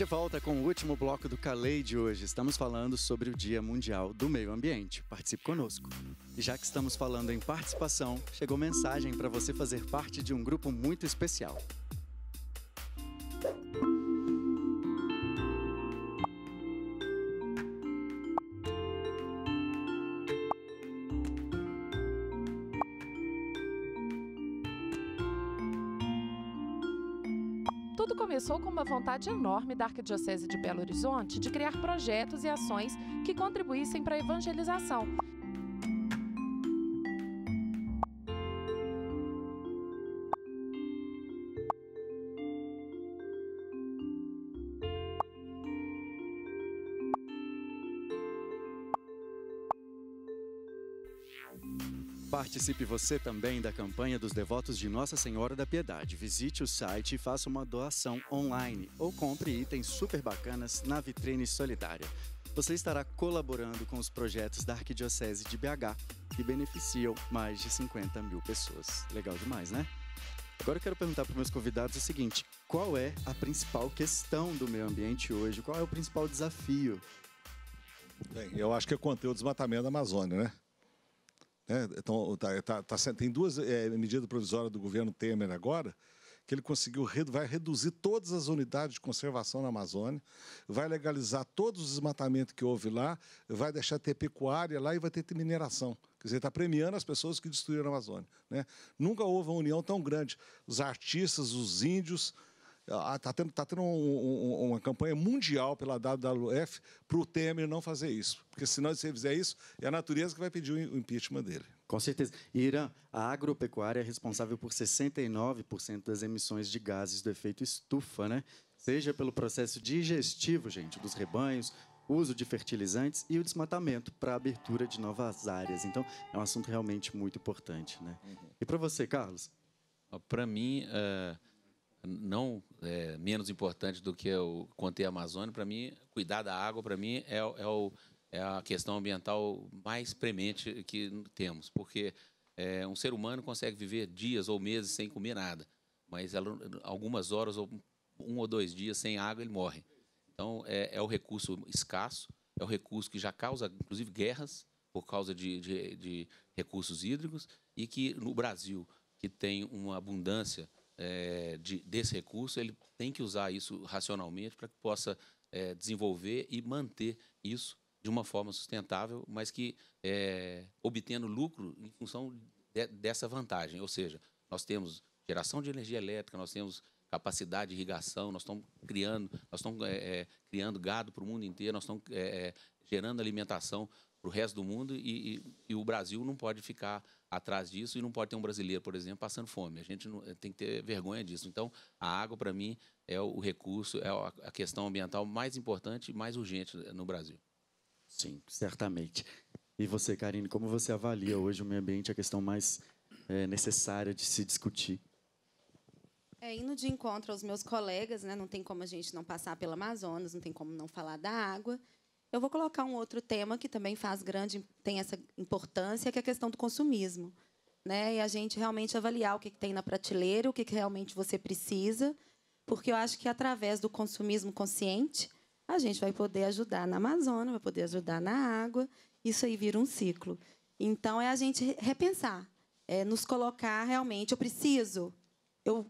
De volta com o último bloco do Calei de hoje. Estamos falando sobre o Dia Mundial do Meio Ambiente. Participe conosco. E já que estamos falando em participação, chegou mensagem para você fazer parte de um grupo muito especial. Tudo começou com uma vontade enorme da Arquidiocese de Belo Horizonte de criar projetos e ações que contribuíssem para a evangelização Participe você também da campanha dos devotos de Nossa Senhora da Piedade. Visite o site e faça uma doação online ou compre itens super bacanas na vitrine solidária. Você estará colaborando com os projetos da Arquidiocese de BH, que beneficiam mais de 50 mil pessoas. Legal demais, né? Agora eu quero perguntar para os meus convidados o seguinte: qual é a principal questão do meio ambiente hoje? Qual é o principal desafio? Bem, eu acho que é conter o desmatamento da Amazônia, né? Né? Então, tá, tá, tá, tem duas é, medidas provisórias do governo Temer agora, que ele conseguiu vai reduzir todas as unidades de conservação na Amazônia, vai legalizar todos os desmatamentos que houve lá, vai deixar ter pecuária lá e vai ter mineração. Quer dizer, está premiando as pessoas que destruíram a Amazônia. Né? Nunca houve uma união tão grande. Os artistas, os índios, Está ah, tendo, tá tendo um, um, uma campanha mundial pela WWF para o Temer não fazer isso. Porque senão, se ele fizer isso, é a natureza que vai pedir o impeachment dele. Com certeza. Irã a agropecuária é responsável por 69% das emissões de gases do efeito estufa, né? Seja pelo processo digestivo, gente, dos rebanhos, uso de fertilizantes e o desmatamento para a abertura de novas áreas. Então, é um assunto realmente muito importante, né? Uhum. E para você, Carlos? Para mim, uh não é, menos importante do que eu contei a Amazônia, para mim, cuidar da água, para mim, é, é, o, é, a questão ambiental mais premente que temos, porque é, um ser humano consegue viver dias ou meses sem comer nada, mas ela, algumas horas ou um ou dois dias sem água ele morre. Então, é, é o recurso escasso, é o recurso que já causa, inclusive, guerras por causa de, de, de recursos hídricos e que no Brasil, que tem uma abundância é, de, desse recurso, ele tem que usar isso racionalmente para que possa é, desenvolver e manter isso de uma forma sustentável, mas que é, obtendo lucro em função de, dessa vantagem. Ou seja, nós temos geração de energia elétrica, nós temos capacidade de irrigação, nós estamos criando, nós estamos criando gado para o mundo inteiro, nós estamos gerando alimentação para o resto do mundo e, e, e, o Brasil não pode ficar atrás disso e não pode ter um brasileiro, por exemplo, passando fome. A gente não, eh, tem que ter vergonha disso. Então, a água, para mim, é o recurso, é a questão ambiental mais importante e mais urgente eh, no Brasil. Sim, certamente. E você, Karine, como você avalia hoje o meio ambiente, a questão mais é, necessária de se discutir? É, indo de encontro aos meus colegas, né, não tem como a gente não passar pela Amazonas, não tem como não falar da água. Eu vou colocar um outro tema que também faz grande, tem essa importância, que é a questão do consumismo. Né? E a gente realmente avaliar o que, tem na prateleira, o que, realmente você precisa, porque eu acho que através do consumismo consciente, a gente vai poder ajudar na Amazônia, vai poder ajudar na água, isso aí vira um ciclo. Então é a gente repensar, é nos colocar realmente, eu preciso, eu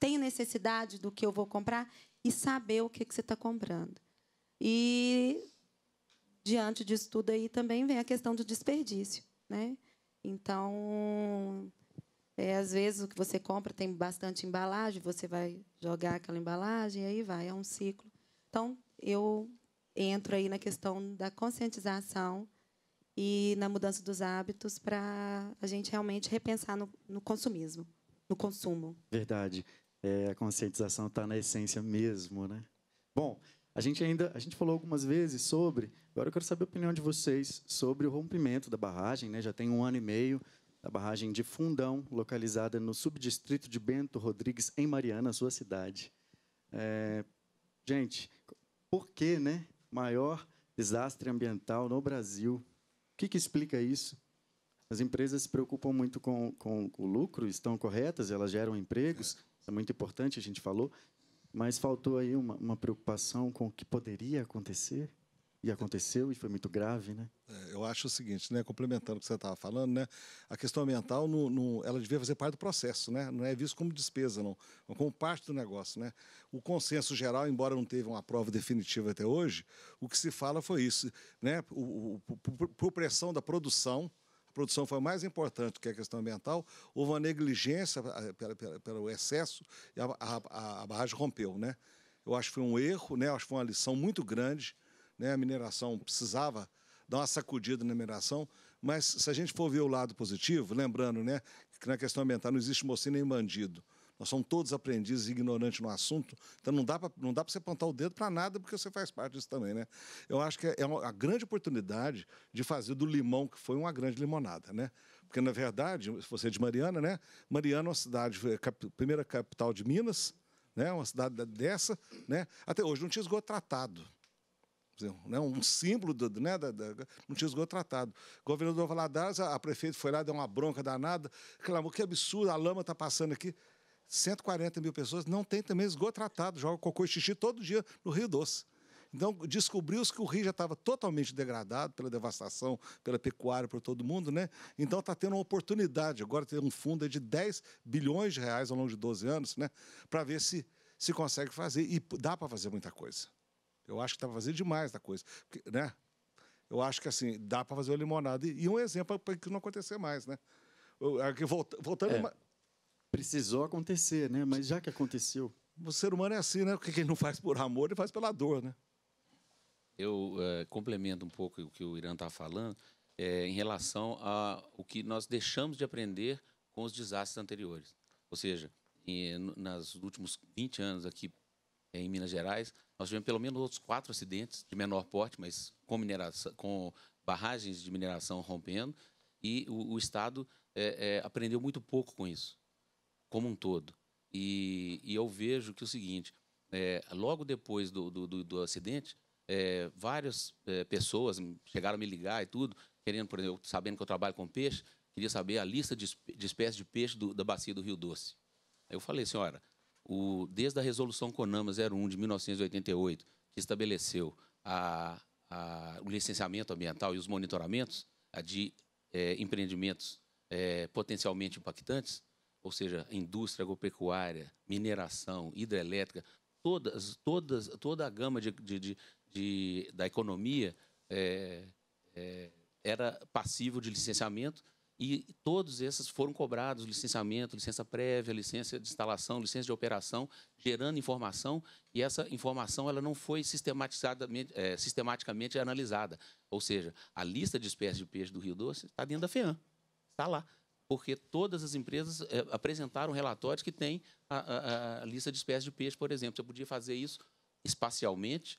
tenho necessidade do que eu vou comprar e saber o que, que você está comprando. E diante disso tudo aí também vem a questão do desperdício, né? Então, é, às vezes o que você compra tem bastante embalagem, você vai jogar aquela embalagem, e aí vai, é um ciclo. Então, eu entro aí na questão da conscientização e na mudança dos hábitos para a gente realmente repensar no, no, consumismo, no consumo. Verdade. É, a conscientização está na essência mesmo, né? Bom, a gente ainda a gente falou algumas vezes sobre. Agora eu quero saber a opinião de vocês sobre o rompimento da barragem. Né? Já tem um ano e meio da barragem de Fundão, localizada no subdistrito de Bento Rodrigues, em Mariana, sua cidade. É, gente, por que, né? Maior desastre ambiental no Brasil. O que, que explica isso? As empresas se preocupam muito com, com o lucro, estão corretas, elas geram empregos, isso é muito importante, a gente falou, mas faltou aí uma, uma, preocupação com o que poderia acontecer e aconteceu e foi muito grave, né? É, eu acho o seguinte, né, complementando o que você estava falando, né, a questão ambiental, no, no, ela devia fazer parte do processo, né? Não é visto como despesa, não, como parte do negócio, né? O consenso geral, embora não teve uma prova definitiva até hoje, o que se fala foi isso, né? O, o, por pressão da produção produção foi mais importante que a questão ambiental, houve uma negligência eh, pelo excesso e a, a, a barragem rompeu. Né? Eu acho que foi um erro, né? Eu acho que foi uma lição muito grande. Né? A mineração precisava dar uma sacudida na mineração, mas se a gente for ver o lado positivo, lembrando né, que na questão ambiental não existe mocinho nem bandido. Nós somos todos aprendizes ignorantes no assunto, então não dá para você apontar o dedo para nada, porque você faz parte disso também, né? Eu acho que é, é uma grande oportunidade de fazer do limão, que foi uma grande limonada, né? Porque, na verdade, você é de Mariana, né? Mariana é uma cidade, é primeira capital de Minas, né? Uma cidade dessa, né? Até hoje não tinha esgoto tratado né, um símbolo do, né, da, da, não tinha esgoto tratado. Governador Valadares, a, a prefeita foi lá, deu uma bronca danada, clamou que absurdo, a lama está passando aqui. 140 mil pessoas não tem também esgoto tratado, joga cocô e xixi todo dia no Rio Doce. Então, descobriu-se que o rio já estava totalmente degradado pela devastação, pela pecuária, por todo mundo, né? Então, está tendo uma oportunidade. Agora tem um fundo de 10 bilhões de reais ao longo de 12 anos, né? Para ver se, se consegue fazer. E dá para fazer muita coisa. Eu acho que dá para fazer demais da coisa, Porque, né? Eu acho que, assim, dá para fazer uma limonada. E, e um exemplo para que não acontecer mais, né? Eu, aqui, voltando... É. Uma precisou acontecer, né? Mas já que aconteceu. O ser humano é assim, né? O que ele não faz por amor, ele faz pela dor, né? Eu é, complemento um pouco o que o Irã está falando é, em relação a o que nós deixamos de aprender com os desastres anteriores. Ou seja, em, nos últimos 20 anos aqui é, em Minas Gerais, nós tivemos pelo menos outros quatro acidentes de menor porte, mas com, mineração, com barragens de mineração rompendo, e o, o Estado é, é aprendeu muito pouco com isso como um todo. E, e eu vejo que é o seguinte, é, logo depois do, do, do, do acidente, é, várias é, pessoas chegaram a me ligar e tudo, querendo, por exemplo, sabendo que eu trabalho com peixe, queria saber a lista de, de espécies de peixe do, da bacia do Rio Doce. Aí eu falei, senhora, assim, o, desde a resolução CONAMA 01 de 1988, que estabeleceu a, a, o licenciamento ambiental e os monitoramentos de é, empreendimentos é, potencialmente impactantes, ou seja, indústria agropecuária, mineração, hidrelétrica, todas, todas, toda a gama de, de, de, de da economia é, é, era passível de licenciamento e todos esses foram cobrados, licenciamento, licença prévia, licença de instalação, licença de operação, gerando informação, e essa informação ela não foi sistematicadamente, é, sistematicamente analisada. Ou seja, a lista de espécies de peixe do Rio Doce está dentro da FEAM, está lá porque todas as empresas é, apresentaram relatórios que têm a, a, a, lista de espécies de peixe, por exemplo. Você podia fazer isso espacialmente,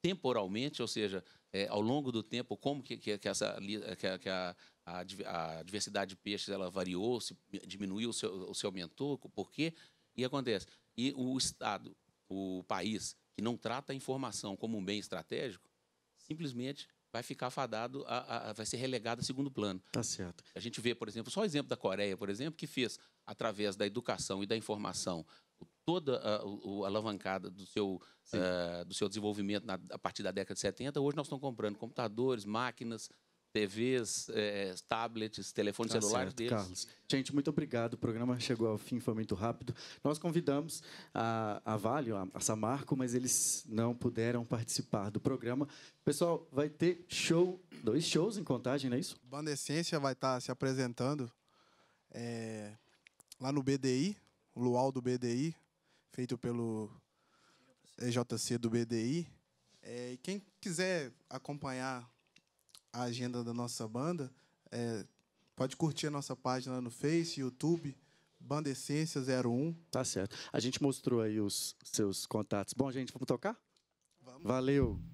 temporalmente, ou seja, é, ao longo do tempo, como que, que, que essa, que, que a, a, diversidade de peixes ela variou, se diminuiu, se, se aumentou, por quê? E acontece. E o Estado, o país, que não trata a informação como um bem estratégico, simplesmente vai ficar fadado, a, a, vai ser relegado a segundo plano. Tá certo. A gente vê, por exemplo, só o exemplo da Coreia, por exemplo, que fez, através da educação e da informação, toda a, a alavancada do seu, eh, do seu desenvolvimento na, a partir da década de 70. Hoje nós estamos comprando computadores, máquinas, TVs, é, eh, eh, tablets, telefones tá celulares certo, deles. Carlos. Gente, muito obrigado. O programa chegou ao fim, foi muito rápido. Nós convidamos a, a Vale, a Samarco, mas eles não puderam participar do programa. Pessoal, vai ter show, dois shows em contagem, não é isso? Banda Essência vai estar tá se apresentando é, lá no BDI, o Luau do BDI, feito pelo EJC do BDI. É, quem quiser acompanhar a agenda da nossa banda, é, pode curtir a nossa página no Face, YouTube, Banda Essência 01. Tá certo. A gente mostrou aí os seus contatos. Bom, gente, vamos tocar? Vamos. Valeu!